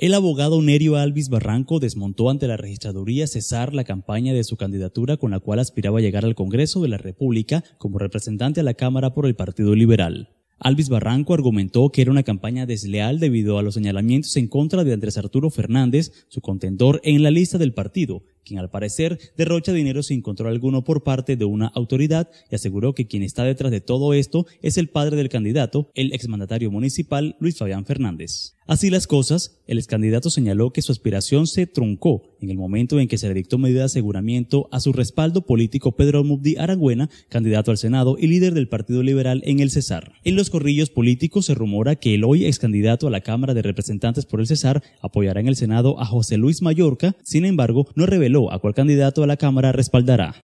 El abogado Nerio Alvis Barranco desmontó ante la registraduría cesar la campaña de su candidatura con la cual aspiraba a llegar al Congreso de la República como representante a la Cámara por el Partido Liberal. Alvis Barranco argumentó que era una campaña desleal debido a los señalamientos en contra de Andrés Arturo Fernández, su contendor en la lista del partido, quien al parecer derrocha dinero sin control alguno por parte de una autoridad y aseguró que quien está detrás de todo esto es el padre del candidato, el exmandatario municipal Luis Fabián Fernández. Así las cosas, el excandidato señaló que su aspiración se truncó en el momento en que se dictó medida de aseguramiento a su respaldo político Pedro Mubdi Aragüena, candidato al Senado y líder del Partido Liberal en el Cesar. En los corrillos políticos se rumora que el hoy ex candidato a la Cámara de Representantes por el Cesar apoyará en el Senado a José Luis Mallorca, sin embargo, no reveló a cuál candidato a la Cámara respaldará.